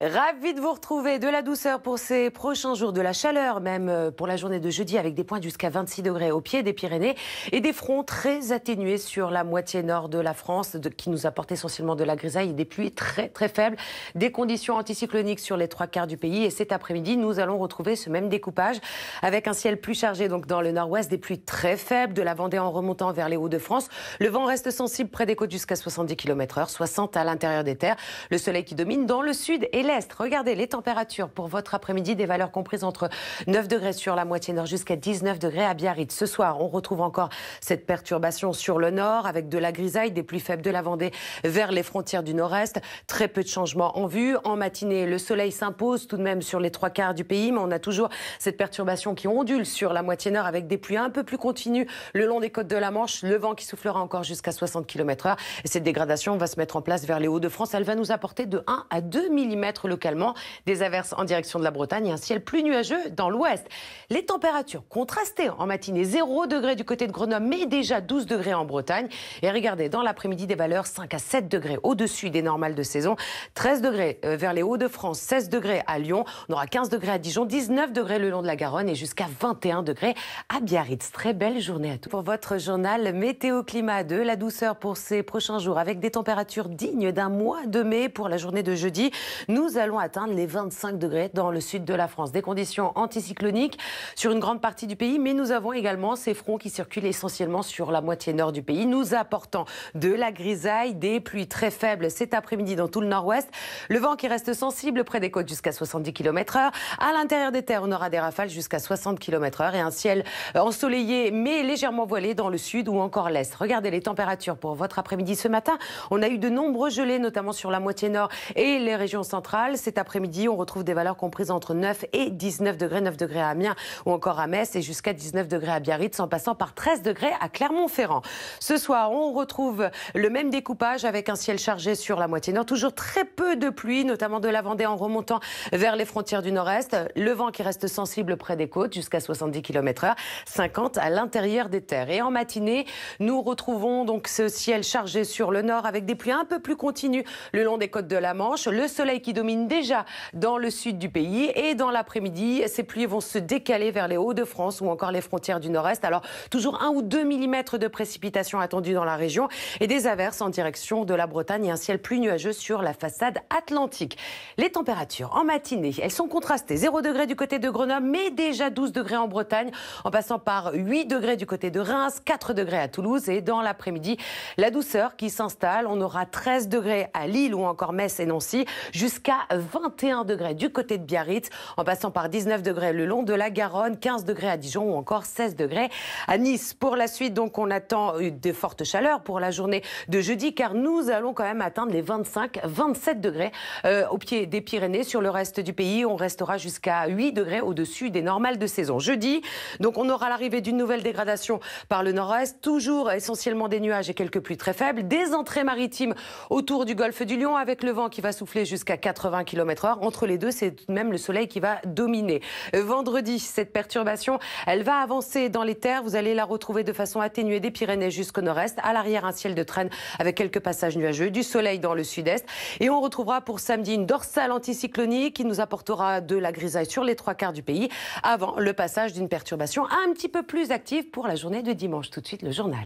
Ravi de vous retrouver, de la douceur pour ces prochains jours, de la chaleur même euh, pour la journée de jeudi avec des points jusqu'à 26 degrés au pied des Pyrénées et des fronts très atténués sur la moitié nord de la France qui nous apporte essentiellement de la grisaille et des pluies très très faibles, des conditions anticycloniques sur les trois quarts du pays et cet après-midi nous allons retrouver ce même découpage avec un ciel plus chargé donc dans le nord-ouest, des pluies très faibles, de la Vendée en remontant vers les Hauts-de-France. Le vent reste sensible près des côtes jusqu'à 70 km heure, 60 à l'intérieur des terres, le soleil qui domine dans le sud et Regardez les températures pour votre après-midi, des valeurs comprises entre 9 degrés sur la moitié nord jusqu'à 19 degrés à Biarritz. Ce soir, on retrouve encore cette perturbation sur le nord avec de la grisaille, des pluies faibles de la Vendée vers les frontières du nord-est. Très peu de changements en vue. En matinée, le soleil s'impose tout de même sur les trois quarts du pays, mais on a toujours cette perturbation qui ondule sur la moitié nord avec des pluies un peu plus continues le long des côtes de la Manche. Le vent qui soufflera encore jusqu'à 60 km/h. Cette dégradation va se mettre en place vers les Hauts-de-France. Elle va nous apporter de 1 à 2 mm localement des averses en direction de la Bretagne et un ciel plus nuageux dans l'ouest. Les températures contrastées en matinée, 0 degré du côté de Grenoble, mais déjà 12 degrés en Bretagne. Et regardez, dans l'après-midi, des valeurs 5 à 7 degrés au-dessus des normales de saison, 13 degrés euh, vers les Hauts-de-France, 16 degrés à Lyon, on aura 15 degrés à Dijon, 19 degrés le long de la Garonne et jusqu'à 21 degrés à Biarritz. Très belle journée à tous. Pour votre journal Météo Climat 2, la douceur pour ces prochains jours avec des températures dignes d'un mois de mai pour la journée de jeudi. Nous nous allons atteindre les 25 degrés dans le sud de la France. Des conditions anticycloniques sur une grande partie du pays, mais nous avons également ces fronts qui circulent essentiellement sur la moitié nord du pays, nous apportant de la grisaille, des pluies très faibles cet après-midi dans tout le nord-ouest, le vent qui reste sensible près des côtes jusqu'à 70 km/h. À l'intérieur des terres, on aura des rafales jusqu'à 60 km/h et un ciel ensoleillé mais légèrement voilé dans le sud ou encore l'est. Regardez les températures pour votre après-midi ce matin. On a eu de nombreux gelées, notamment sur la moitié nord et les régions centrales cet après-midi, on retrouve des valeurs comprises entre 9 et 19 degrés, 9 degrés à Amiens ou encore à Metz et jusqu'à 19 degrés à Biarritz en passant par 13 degrés à Clermont-Ferrand. Ce soir, on retrouve le même découpage avec un ciel chargé sur la moitié nord. Toujours très peu de pluie, notamment de la Vendée en remontant vers les frontières du nord-est. Le vent qui reste sensible près des côtes jusqu'à 70 km h 50 à l'intérieur des terres. Et en matinée, nous retrouvons donc ce ciel chargé sur le nord avec des pluies un peu plus continues le long des côtes de la Manche. Le soleil qui domine déjà dans le sud du pays. Et dans l'après-midi, ces pluies vont se décaler vers les Hauts-de-France ou encore les frontières du nord-est. Alors, toujours 1 ou 2 mm de précipitations attendues dans la région et des averses en direction de la Bretagne et un ciel plus nuageux sur la façade atlantique. Les températures en matinée, elles sont contrastées. 0 degré du côté de Grenoble, mais déjà 12 degrés en Bretagne, en passant par 8 degrés du côté de Reims, 4 degrés à Toulouse et dans l'après-midi, la douceur qui s'installe. On aura 13 degrés à Lille ou encore Metz et Nancy, jusqu'à 21 degrés du côté de Biarritz, en passant par 19 degrés le long de la Garonne, 15 degrés à Dijon ou encore 16 degrés à Nice. Pour la suite, donc, on attend de fortes chaleurs pour la journée de jeudi, car nous allons quand même atteindre les 25-27 degrés euh, au pied des Pyrénées. Sur le reste du pays, on restera jusqu'à 8 degrés au-dessus des normales de saison. Jeudi, donc, on aura l'arrivée d'une nouvelle dégradation par le nord-est, toujours essentiellement des nuages et quelques pluies très faibles, des entrées maritimes autour du golfe du Lion avec le vent qui va souffler jusqu'à 4 80 km/h. Entre les deux, c'est même le soleil qui va dominer. Euh, vendredi, cette perturbation, elle va avancer dans les terres. Vous allez la retrouver de façon atténuée des Pyrénées jusqu'au nord-est. À l'arrière, un ciel de traîne avec quelques passages nuageux, du soleil dans le sud-est. Et on retrouvera pour samedi une dorsale anticyclonique qui nous apportera de la grisaille sur les trois quarts du pays avant le passage d'une perturbation un petit peu plus active pour la journée de dimanche. Tout de suite, le journal.